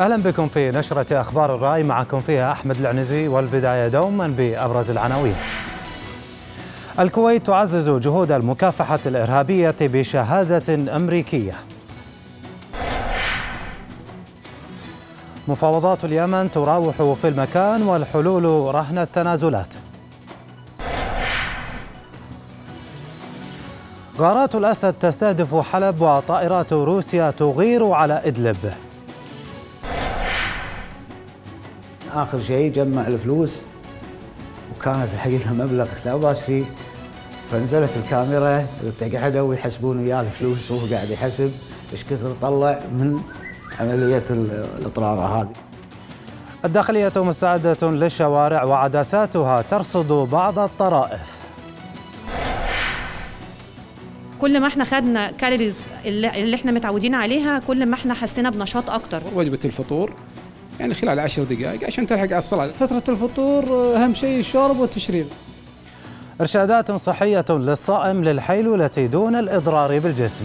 اهلا بكم في نشره اخبار الراي معكم فيها احمد العنزي والبدايه دوما بابرز العناوين. الكويت تعزز جهود المكافحه الارهابيه بشهاده امريكيه. مفاوضات اليمن تراوح في المكان والحلول رهن التنازلات. غارات الاسد تستهدف حلب وطائرات روسيا تغير على ادلب. اخر شيء جمع الفلوس وكانت الحقيقه مبلغ لا باس فيه فنزلت الكاميرا قعدوا ويحسبون وياه الفلوس وهو قاعد يحسب ايش كثر طلع من عمليه الاطراره هذه. الداخليه مستعده للشوارع وعدساتها ترصد بعض الطرائف. كل ما احنا خدنا كالوريز اللي احنا متعودين عليها كل ما احنا حسينا بنشاط اكتر. وجبه الفطور يعني خلال عشر دقائق عشان تلحق على الصلاة فترة الفطور آه، أهم شيء الشرب والتشريب إرشادات صحية للصائم للحيلولة دون الإضرار بالجسم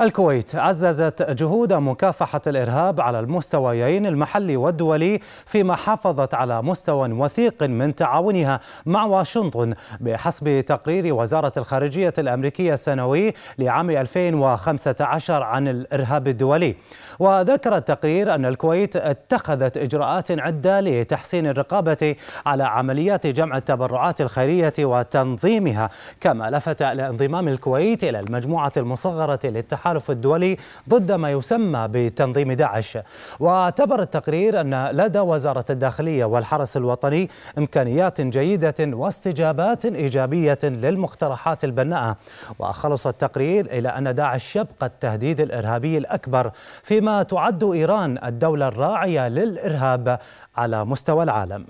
الكويت عززت جهود مكافحة الإرهاب على المستويين المحلي والدولي فيما حافظت على مستوى وثيق من تعاونها مع واشنطن بحسب تقرير وزارة الخارجية الأمريكية السنوي لعام 2015 عن الإرهاب الدولي وذكر التقرير أن الكويت اتخذت إجراءات عدة لتحسين الرقابة على عمليات جمع التبرعات الخيرية وتنظيمها كما لفت إلى انضمام الكويت إلى المجموعة المصغرة للتحالف التحالف الدولي ضد ما يسمى بتنظيم داعش واعتبر التقرير أن لدى وزارة الداخلية والحرس الوطني إمكانيات جيدة واستجابات إيجابية للمقترحات البناءة وخلص التقرير إلى أن داعش يبقى التهديد الإرهابي الأكبر فيما تعد إيران الدولة الراعية للإرهاب على مستوى العالم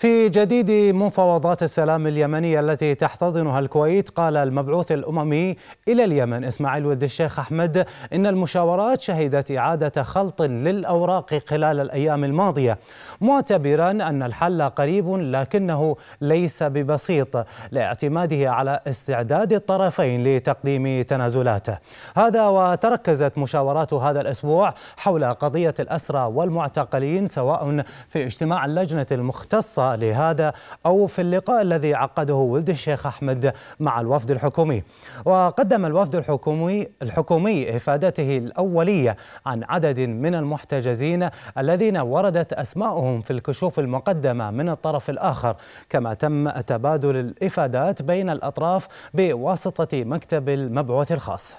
في جديد مفاوضات السلام اليمنية التي تحتضنها الكويت قال المبعوث الأممي إلى اليمن إسماعيل ولد الشيخ أحمد إن المشاورات شهدت إعادة خلط للأوراق خلال الأيام الماضية معتبرا أن الحل قريب لكنه ليس ببسيط لاعتماده على استعداد الطرفين لتقديم تنازلاته هذا وتركزت مشاورات هذا الأسبوع حول قضية الأسرى والمعتقلين سواء في اجتماع اللجنة المختصة لهذا أو في اللقاء الذي عقده ولد الشيخ أحمد مع الوفد الحكومي وقدم الوفد الحكومي الحكومي إفادته الأولية عن عدد من المحتجزين الذين وردت أسماؤهم في الكشوف المقدمة من الطرف الآخر كما تم تبادل الإفادات بين الأطراف بواسطة مكتب المبعوث الخاص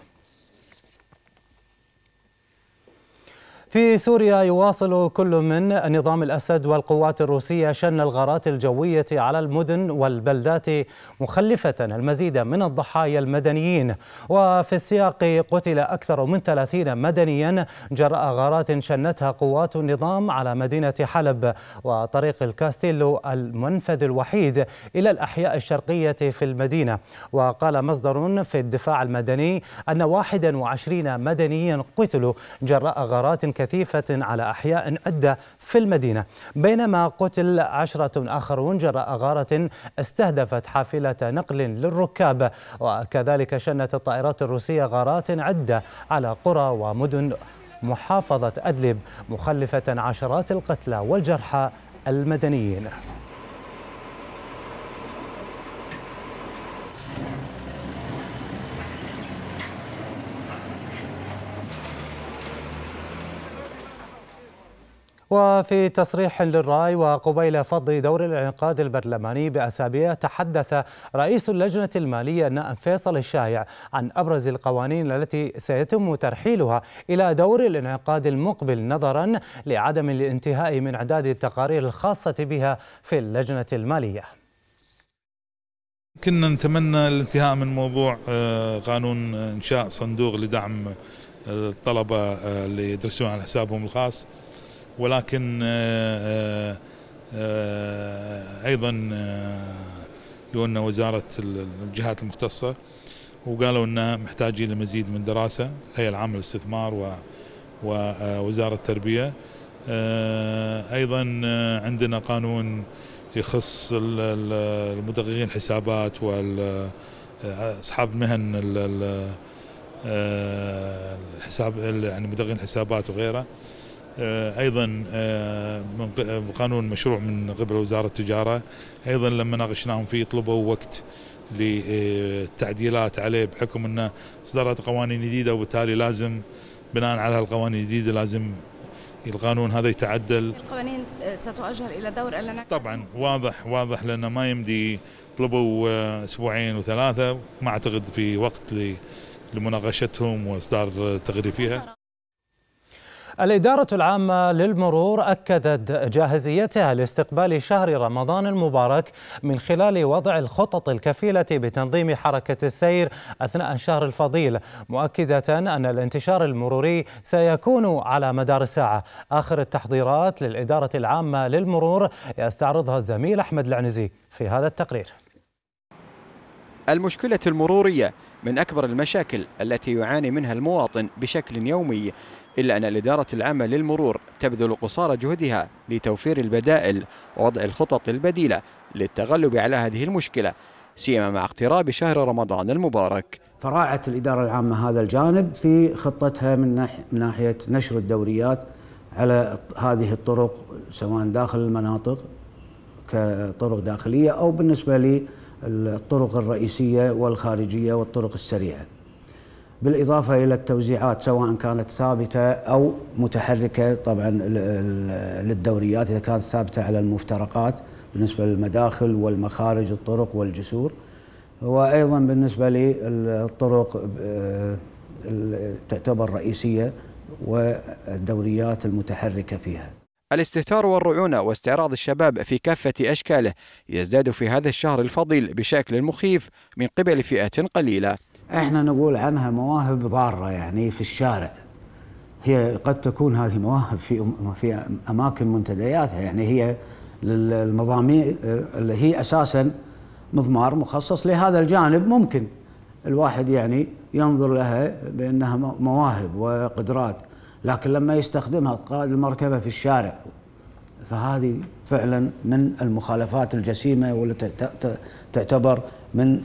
في سوريا يواصل كل من نظام الأسد والقوات الروسية شن الغارات الجوية على المدن والبلدات مخلفة المزيد من الضحايا المدنيين وفي السياق قتل أكثر من 30 مدنيا جراء غارات شنتها قوات النظام على مدينة حلب وطريق الكاستيلو المنفذ الوحيد إلى الأحياء الشرقية في المدينة وقال مصدر في الدفاع المدني أن 21 مدنيا قتلوا جراء غارات كثيفة على أحياء عدة في المدينة بينما قتل عشرة آخرون جراء غارة استهدفت حافلة نقل للركاب وكذلك شنت الطائرات الروسية غارات عدة على قرى ومدن محافظة أدلب مخلفة عشرات القتلى والجرحى المدنيين وفي تصريح للراي وقبيل فض دور الانعقاد البرلماني بأسابيع تحدث رئيس اللجنة المالية النائب فيصل الشايع عن أبرز القوانين التي سيتم ترحيلها إلى دور الانعقاد المقبل نظرا لعدم الانتهاء من إعداد التقارير الخاصة بها في اللجنة المالية كنا نتمنى الانتهاء من موضوع آه، قانون إنشاء صندوق لدعم آه، الطلبة آه، اللي يدرسون على حسابهم الخاص ولكن آه، آه، آه، ايضا يونا وزاره الجهات المختصه وقالوا ان محتاجين لمزيد من دراسه الهيئه العامه للاستثمار ووزاره التربيه ايضا عندنا قانون يخص المدققين حسابات واصحاب مهن الحساب يعني مدققين حسابات وغيره آه، ايضا آه، من آه، قانون مشروع من قبل وزاره التجاره ايضا لما ناقشناهم فيه طلبوا وقت للتعديلات عليه بحكم انه اصدرت قوانين جديده وبالتالي لازم بناء على القوانين الجديده لازم القانون هذا يتعدل القوانين ستؤجر الى دور لنا طبعا واضح واضح لانه ما يمدي طلبوا اسبوعين وثلاثه ما اعتقد في وقت لمناقشتهم واصدار فيها الإدارة العامة للمرور أكدت جاهزيتها لاستقبال شهر رمضان المبارك من خلال وضع الخطط الكفيلة بتنظيم حركة السير أثناء الشهر الفضيل مؤكدة أن الانتشار المروري سيكون على مدار الساعة آخر التحضيرات للإدارة العامة للمرور يستعرضها الزميل أحمد العنزي في هذا التقرير المشكلة المرورية من أكبر المشاكل التي يعاني منها المواطن بشكل يومي إلا أن الإدارة العامة للمرور تبذل قصارى جهدها لتوفير البدائل ووضع الخطط البديلة للتغلب على هذه المشكلة سيما مع اقتراب شهر رمضان المبارك فراعت الإدارة العامة هذا الجانب في خطتها من ناحية نشر الدوريات على هذه الطرق سواء داخل المناطق كطرق داخلية أو بالنسبة للطرق الرئيسية والخارجية والطرق السريعة بالإضافة إلى التوزيعات سواء كانت ثابتة أو متحركة طبعا للدوريات إذا كانت ثابتة على المفترقات بالنسبة للمداخل والمخارج الطرق والجسور وأيضا بالنسبة للطرق آه، تعتبر رئيسية والدوريات المتحركة فيها الاستهتار والرعونة واستعراض الشباب في كافة أشكاله يزداد في هذا الشهر الفضيل بشكل مخيف من قبل فئة قليلة احنا نقول عنها مواهب ضاره يعني في الشارع هي قد تكون هذه مواهب في في اماكن منتدياتها يعني هي للمضامير اللي هي اساسا مضمار مخصص لهذا الجانب ممكن الواحد يعني ينظر لها بانها مواهب وقدرات لكن لما يستخدمها قائد المركبه في الشارع فهذه فعلا من المخالفات الجسيمه والتي تعتبر من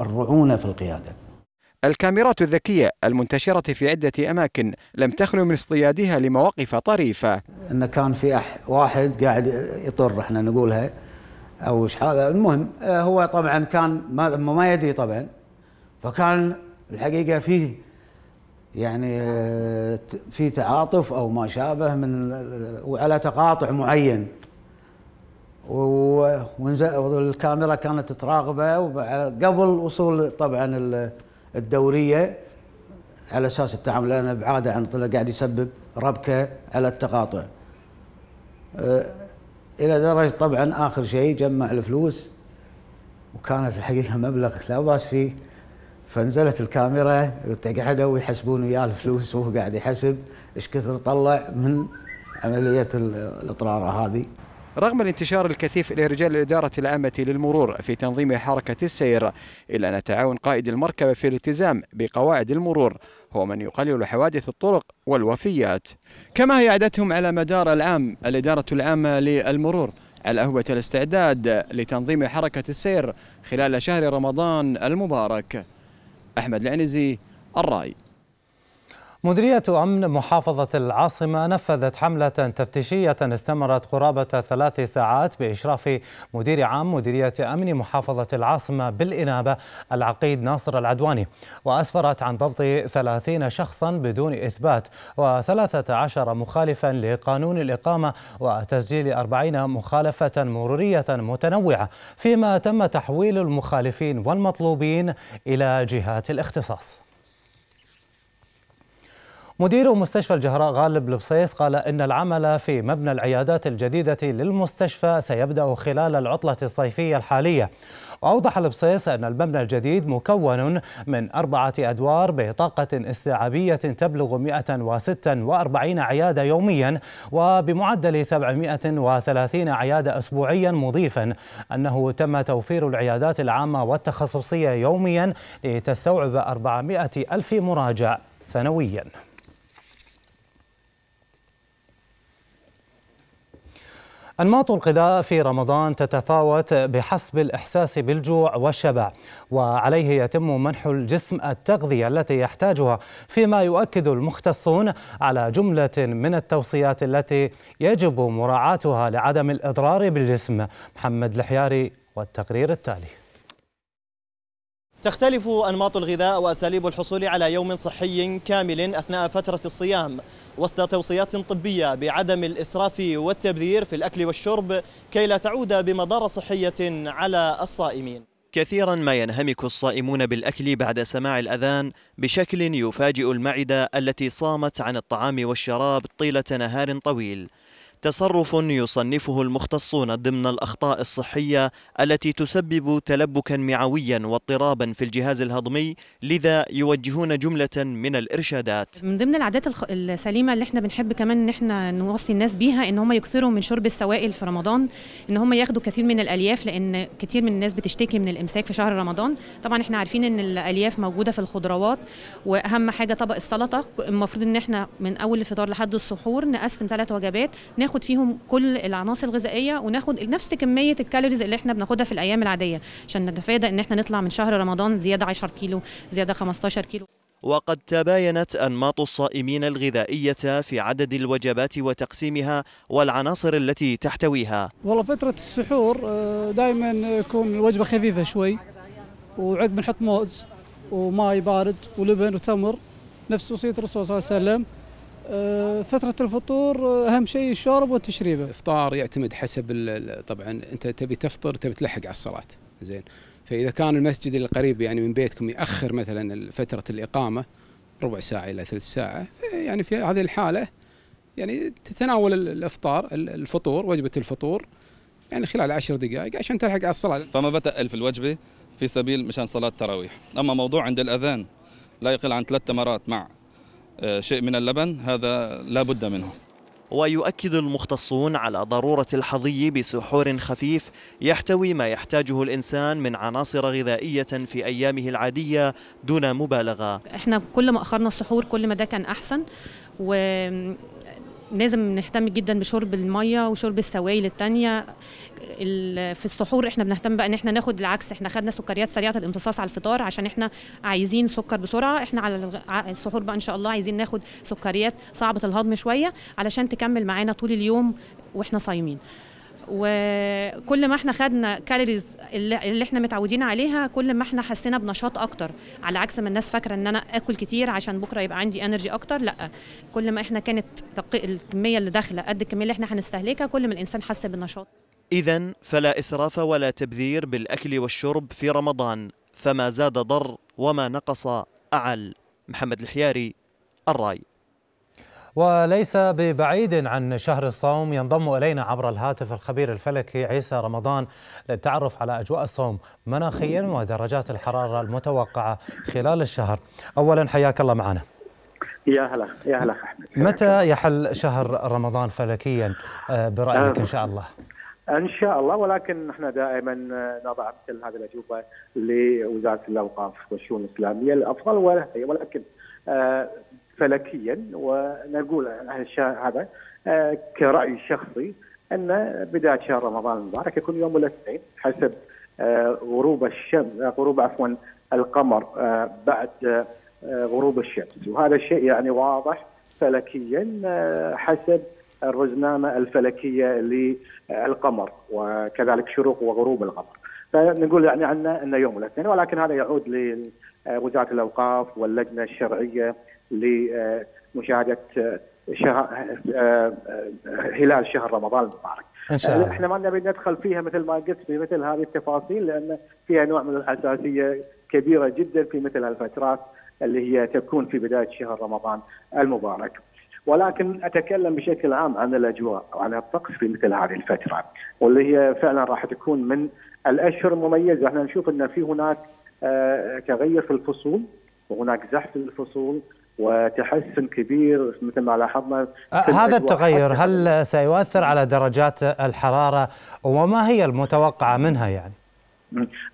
الرعونة في القيادة الكاميرات الذكية المنتشرة في عدة أماكن لم تخلو من اصطيادها لمواقف طريفة أن كان في واحد قاعد يطر احنا نقولها أو إيش هذا المهم آه، هو طبعا كان ما, ما يدري طبعا فكان الحقيقة فيه يعني آه، في تعاطف أو ما شابه من وعلى تقاطع معين والكاميرا كانت تراقبه قبل وصول طبعا الدوريه على اساس التعامل لان ابعاده عن طلع قاعد يسبب ربكه على التقاطع. أه، الى درجه طبعا اخر شيء جمع الفلوس وكانت الحقيقه مبلغ لا باس فيه فنزلت الكاميرا قعدوا يحسبون وياه الفلوس وهو قاعد يحسب ايش كثر طلع من عمليه الاطراره هذه. رغم الانتشار الكثيف لرجال الإدارة العامة للمرور في تنظيم حركة السير إلا أن تعاون قائد المركبة في الالتزام بقواعد المرور هو من يقلل حوادث الطرق والوفيات كما هي عادتهم على مدار العام الإدارة العامة للمرور على أهوة الاستعداد لتنظيم حركة السير خلال شهر رمضان المبارك أحمد العنزي الرأي مديرية أمن محافظة العاصمة نفذت حملة تفتيشية استمرت قرابة ثلاث ساعات بإشراف مدير عام مديرية أمن محافظة العاصمة بالإنابة العقيد ناصر العدواني وأسفرت عن ضبط 30 شخصا بدون إثبات و13 مخالفا لقانون الإقامة وتسجيل 40 مخالفة مرورية متنوعة فيما تم تحويل المخالفين والمطلوبين إلى جهات الاختصاص مدير مستشفى الجهراء غالب البصيص قال إن العمل في مبنى العيادات الجديدة للمستشفى سيبدأ خلال العطلة الصيفية الحالية وأوضح البصيص أن المبنى الجديد مكون من أربعة أدوار بطاقة استيعابية تبلغ 146 عيادة يوميا وبمعدل 730 عيادة أسبوعيا مضيفا أنه تم توفير العيادات العامة والتخصصية يوميا لتستوعب 400 ألف مراجع سنويا أنماط الغذاء في رمضان تتفاوت بحسب الإحساس بالجوع والشبع وعليه يتم منح الجسم التغذية التي يحتاجها فيما يؤكد المختصون على جملة من التوصيات التي يجب مراعاتها لعدم الإضرار بالجسم محمد الحياري والتقرير التالي تختلف أنماط الغذاء وأساليب الحصول على يوم صحي كامل أثناء فترة الصيام وسط توصيات طبية بعدم الإسراف والتبذير في الأكل والشرب كي لا تعود بمضار صحية على الصائمين كثيرا ما ينهمك الصائمون بالأكل بعد سماع الأذان بشكل يفاجئ المعدة التي صامت عن الطعام والشراب طيلة نهار طويل تصرف يصنفه المختصون ضمن الأخطاء الصحية التي تسبب تلبكا معويا واضطرابا في الجهاز الهضمي لذا يوجهون جملة من الإرشادات من ضمن العادات السليمة اللي احنا بنحب كمان ان احنا نوصي الناس بيها ان هم يكثروا من شرب السوائل في رمضان ان هم ياخدوا كثير من الألياف لأن كثير من الناس بتشتكي من الإمساك في شهر رمضان طبعا احنا عارفين ان الألياف موجودة في الخضروات وأهم حاجة طبق السلطة المفروض ان احنا من أول الفطار لحد السحور نقسم ثلاث وجبات ناخد ناخد فيهم كل العناصر الغذائيه وناخد نفس كميه الكالوريز اللي احنا بناخدها في الايام العاديه عشان نتفادى ان احنا نطلع من شهر رمضان زياده 10 كيلو زياده 15 كيلو وقد تباينت أنماط الصائمين الغذائية في عدد الوجبات وتقسيمها والعناصر التي تحتويها والله فترة السحور آه، دائما يكون الوجبة خفيفة شوي وعقب نحط موز وماي بارد ولبن وتمر نفس وصية الرسول صلى الله عليه وسلم آه، فترة الفطور آه، أهم شيء الشرب والتشريبة الإفطار يعتمد حسب طبعا أنت تبي تفطر تبي تلحق على الصلاة زين فإذا كان المسجد القريب يعني من بيتكم يأخر مثلا فترة الإقامة ربع ساعة إلى ثلث ساعة يعني في هذه الحالة يعني تتناول الإفطار الفطور وجبة الفطور يعني خلال عشر دقائق عشان تلحق على الصلاة فما بتأل في الوجبة في سبيل مشان صلاة التراويح أما موضوع عند الأذان لا يقل عن ثلاث تمرات مع آه، شيء من اللبن هذا لا بد منه ويؤكد المختصون على ضرورة الحظي بسحور خفيف يحتوي ما يحتاجه الإنسان من عناصر غذائية في أيامه العادية دون مبالغة إحنا كل ما أخرنا السحور كل ما ده كان أحسن و لازم نهتم جدا بشرب الميه وشرب السوائل الثانية في السحور احنا بنهتم بقى ان احنا ناخد العكس احنا خدنا سكريات سريعه الامتصاص على الفطار عشان احنا عايزين سكر بسرعه احنا على السحور بقى ان شاء الله عايزين ناخد سكريات صعبه الهضم شويه علشان تكمل معانا طول اليوم واحنا صايمين وكل ما احنا خدنا كالوريز اللي احنا متعودين عليها كل ما احنا حسينا بنشاط اكتر على عكس ما الناس فاكره ان انا اكل كتير عشان بكره يبقى عندي انرجي اكتر لا كل ما احنا كانت الكميه اللي داخله قد الكميه اللي احنا هنستهلكها كل ما الانسان حس بالنشاط إذا فلا إسراف ولا تبذير بالأكل والشرب في رمضان فما زاد ضر وما نقص أعل محمد الحياري الراي وليس ببعيد عن شهر الصوم ينضم الينا عبر الهاتف الخبير الفلكي عيسى رمضان للتعرف على اجواء الصوم مناخيا ودرجات الحراره المتوقعه خلال الشهر. اولا حياك الله معنا. يا هلا يا هلا احمد. متى يحل شهر رمضان فلكيا آه، برايك نعم. ان شاء الله؟ ان شاء الله ولكن نحن دائما آه، نضع مثل هذه الاجوبه لوزاره الاوقاف والشؤون الاسلاميه الافضل ولكن آه، فلكيا ونقول هذا آه، كراي شخصي ان بدايه شهر رمضان المبارك يكون يوم الاثنين حسب غروب الشمس غروب عفوا القمر بعد غروب الشمس وهذا الشيء يعني واضح فلكيا حسب الرزنامه الفلكيه للقمر وكذلك شروق وغروب القمر. فنقول يعني عنا انه يوم الاثنين ولكن هذا يعود لوزاره الاوقاف واللجنه الشرعيه لمشاهده شهر هلال شهر رمضان المبارك. ان شاء الله. احنا ما نبي ندخل فيها مثل ما قلت في مثل هذه التفاصيل لان فيها نوع من الحساسيه كبيره جدا في مثل هالفترات اللي هي تكون في بدايه شهر رمضان المبارك. ولكن اتكلم بشكل عام عن الاجواء وعن الطقس في مثل هذه الفتره واللي هي فعلا راح تكون من الاشهر المميزه احنا نشوف ان في هناك آه، تغير في الفصول وهناك زحف في الفصول وتحسن كبير مثل ما لاحظنا آه، هذا التغير هل سيؤثر على درجات الحراره وما هي المتوقعه منها يعني؟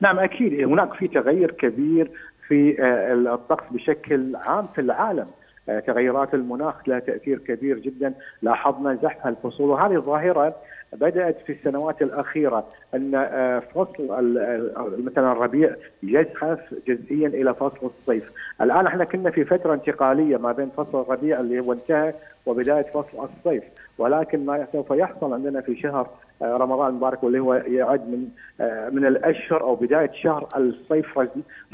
نعم اكيد هناك في تغير كبير في آه، الطقس بشكل عام في العالم تغيرات آه، المناخ لها تاثير كبير جدا لاحظنا زحف الفصول وهذه الظاهره بدات في السنوات الاخيره ان آه، فصل آه، مثلا الربيع يزحف جزئيا الى فصل الصيف، الان احنا كنا في فتره انتقاليه ما بين فصل الربيع اللي هو انتهى وبدايه فصل الصيف، ولكن ما سوف يحصل عندنا في شهر رمضان المبارك واللي هو يعد من من الاشهر او بدايه شهر الصيف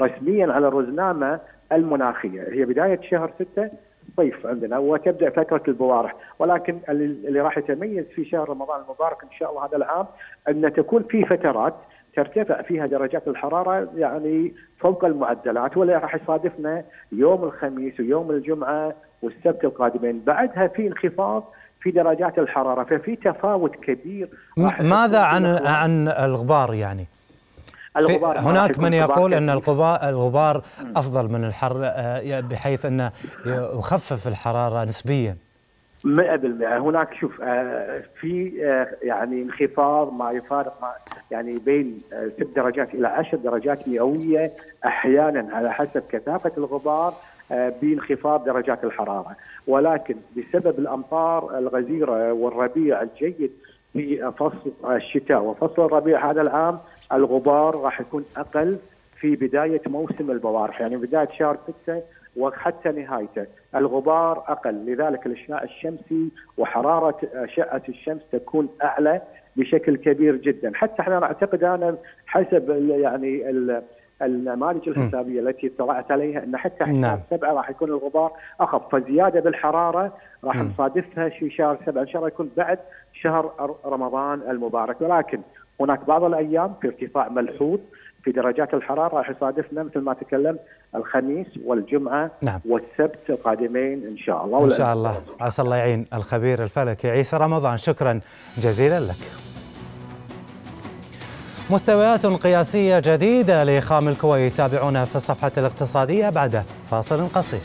رسميا على الرزنامه المناخيه هي بدايه شهر 6 صيف عندنا وتبدا فتره البوارح ولكن اللي راح يتميز في شهر رمضان المبارك ان شاء الله هذا العام ان تكون في فترات ترتفع فيها درجات الحراره يعني فوق المعدلات ولا راح يصادفنا يوم الخميس ويوم الجمعه والسبت القادمين بعدها في انخفاض في درجات الحراره ففي تفاوت كبير ماذا عن عن الغبار يعني الغبار هناك من يقول ان الغبار الغبار افضل من الحر آه، بحيث انه يخفف الحراره نسبيا 100% هناك شوف آه، في آه، يعني انخفاض ما يفارق ما يعني بين ست درجات الى عشر درجات مئويه احيانا على حسب كثافه الغبار بانخفاض درجات الحراره، ولكن بسبب الامطار الغزيره والربيع الجيد في فصل الشتاء وفصل الربيع هذا العام الغبار راح يكون اقل في بدايه موسم البوارح يعني بدايه شهر 6 وحتى نهايته الغبار اقل لذلك الاشعاع الشمسي وحراره اشعه الشمس تكون اعلى بشكل كبير جدا حتى احنا نعتقد انا حسب يعني ال النماذج الحسابيه م. التي اطلعت عليها ان حتى احنا نعم. سبعه راح يكون الغبار اخف فزياده بالحراره راح نصادفها في شهر سبعه ان شاء الله يكون بعد شهر رمضان المبارك ولكن هناك بعض الايام في ارتفاع ملحوظ في درجات الحراره راح يصادفنا مثل ما تكلمت الخميس والجمعه نعم. والسبت القادمين ان شاء الله ان شاء الله عسى الله يعين الخبير الفلكي عيسى رمضان شكرا جزيلا لك مستويات قياسيه جديده لخام الكويت تابعونا في الصفحه الاقتصاديه بعد فاصل قصير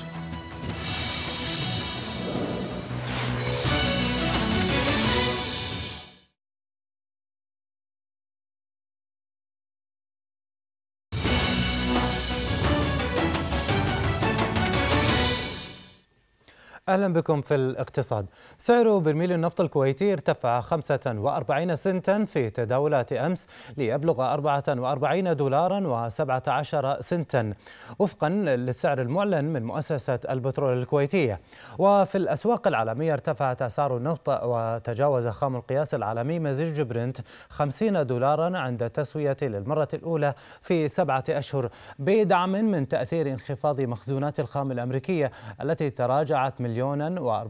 أهلا بكم في الاقتصاد سعر برميل النفط الكويتي ارتفع 45 سنتا في تداولات أمس ليبلغ 44 دولارا و17 سنتا وفقا للسعر المعلن من مؤسسة البترول الكويتية وفي الأسواق العالمية ارتفعت أسعار النفط وتجاوز خام القياس العالمي مزيج برنت 50 دولارا عند التسوية للمرة الأولى في سبعة أشهر بدعم من تأثير انخفاض مخزونات الخام الأمريكية التي تراجعت من مليونا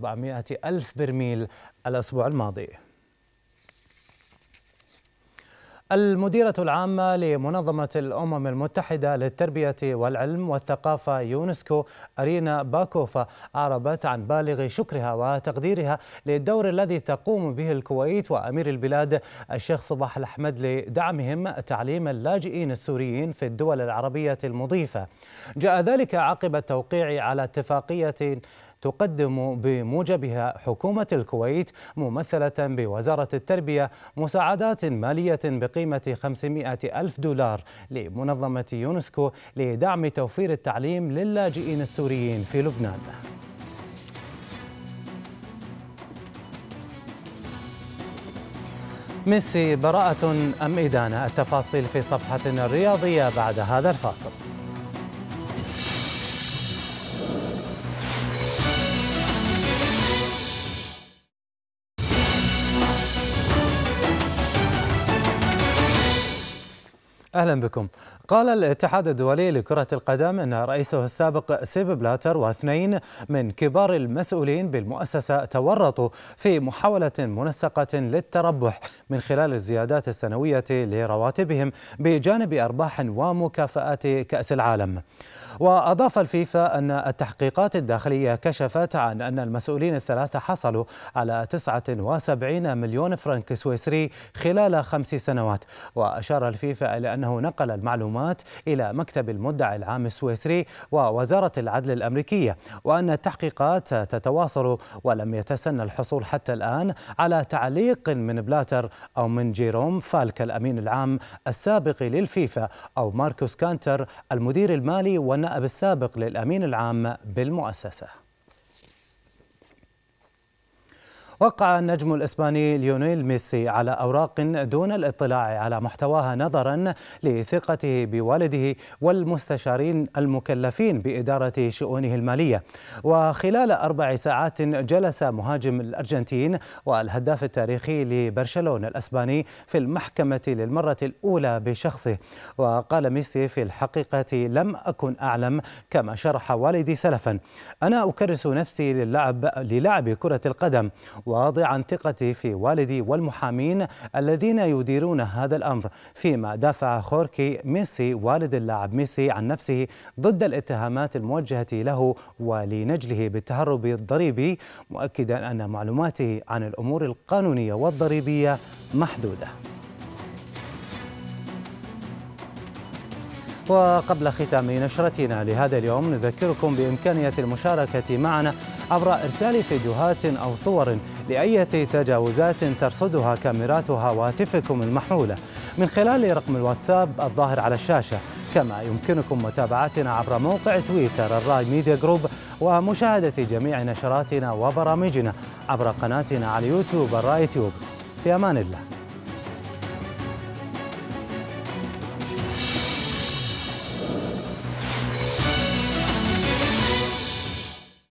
و400 ألف برميل الأسبوع الماضي المديرة العامة لمنظمة الأمم المتحدة للتربية والعلم والثقافة يونسكو أرينا باكوفا أعربت عن بالغ شكرها وتقديرها للدور الذي تقوم به الكويت وأمير البلاد الشيخ صباح الأحمد لدعمهم تعليم اللاجئين السوريين في الدول العربية المضيفة جاء ذلك عقب التوقيع على اتفاقية تقدم بموجبها حكومة الكويت ممثلة بوزارة التربية مساعدات مالية بقيمة 500 ألف دولار لمنظمة يونسكو لدعم توفير التعليم للاجئين السوريين في لبنان ميسي براءة أم إدانة التفاصيل في صفحتنا الرياضية بعد هذا الفاصل أهلا بكم قال الاتحاد الدولي لكرة القدم أن رئيسه السابق سيب بلاتر واثنين من كبار المسؤولين بالمؤسسة تورطوا في محاولة منسقة للتربح من خلال الزيادات السنوية لرواتبهم بجانب أرباح ومكافآت كأس العالم وأضاف الفيفا أن التحقيقات الداخلية كشفت عن أن المسؤولين الثلاثة حصلوا على 79 مليون فرنك سويسري خلال خمس سنوات وأشار الفيفا إلى أنه نقل المعلومات إلى مكتب المدعي العام السويسري ووزارة العدل الأمريكية وأن التحقيقات تتواصل ولم يتسنى الحصول حتى الآن على تعليق من بلاتر أو من جيروم فالك الأمين العام السابق للفيفا أو ماركوس كانتر المدير المالي ون النائب السابق للأمين العام بالمؤسسة وقع النجم الإسباني ليونيل ميسي على أوراق دون الاطلاع على محتواها نظرا لثقته بوالده والمستشارين المكلفين بإدارة شؤونه المالية وخلال أربع ساعات جلس مهاجم الأرجنتين والهداف التاريخي لبرشلونة الأسباني في المحكمة للمرة الأولى بشخصه وقال ميسي في الحقيقة لم أكن أعلم كما شرح والدي سلفا أنا أكرس نفسي للعب للعب كرة القدم واضعا ثقتي ثقته في والدي والمحامين الذين يديرون هذا الأمر فيما دافع خوركي ميسي والد اللاعب ميسي عن نفسه ضد الاتهامات الموجهة له ولنجله بالتهرب الضريبي مؤكدا أن معلوماته عن الأمور القانونية والضريبية محدوده وقبل ختام نشرتنا لهذا اليوم نذكركم بإمكانية المشاركة معنا عبر إرسال فيديوهات أو صور لأية تجاوزات ترصدها كاميرات هواتفكم المحمولة من خلال رقم الواتساب الظاهر على الشاشة كما يمكنكم متابعتنا عبر موقع تويتر الراي ميديا جروب ومشاهدة جميع نشراتنا وبرامجنا عبر قناتنا على يوتيوب الراي تيوب في أمان الله